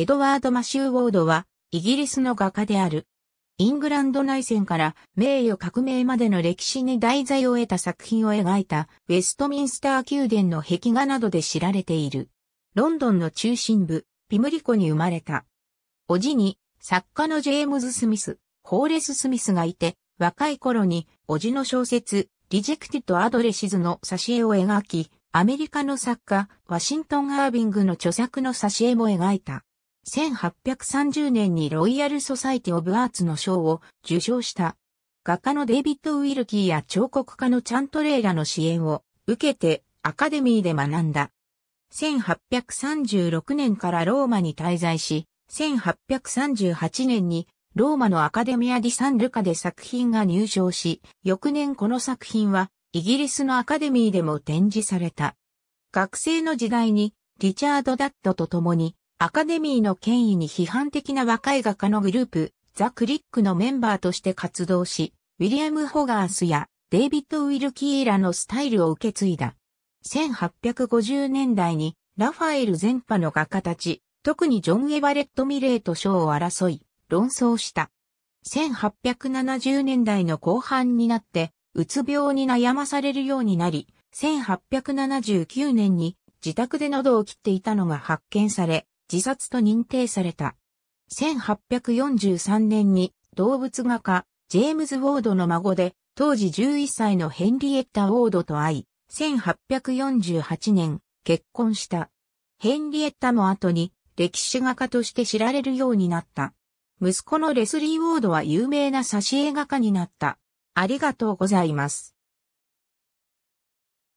エドワード・マシュー・ウォードは、イギリスの画家である。イングランド内戦から名誉革命までの歴史に題材を得た作品を描いたウェストミンスター宮殿の壁画などで知られている。ロンドンの中心部、ピムリコに生まれた。おじに作家のジェームズ・スミス、ホーレス・スミスがいて、若い頃におじの小説、リジェクティッド・アドレシズの挿絵を描き、アメリカの作家、ワシントン・アービングの著作の挿絵も描いた。1830年にロイヤル・ソサイティ・オブ・アーツの賞を受賞した。画家のデイビッド・ウィルキーや彫刻家のチャントレーラの支援を受けてアカデミーで学んだ。1836年からローマに滞在し、1838年にローマのアカデミア・ディ・サン・ルカで作品が入賞し、翌年この作品はイギリスのアカデミーでも展示された。学生の時代にリチャード・ダットと共にアカデミーの権威に批判的な若い画家のグループ、ザ・クリックのメンバーとして活動し、ウィリアム・ホガースやデイビッド・ウィルキーラのスタイルを受け継いだ。1850年代にラファエル全派の画家たち、特にジョン・エヴァレット・ミレーと賞を争い、論争した。1870年代の後半になって、うつ病に悩まされるようになり、1879年に自宅で喉を切っていたのが発見され、自殺と認定された。1843年に動物画家、ジェームズ・ウォードの孫で、当時11歳のヘンリエッタ・ウォードと会い、1848年、結婚した。ヘンリエッタの後に、歴史画家として知られるようになった。息子のレスリー・ウォードは有名な挿絵画家になった。ありがとうございます。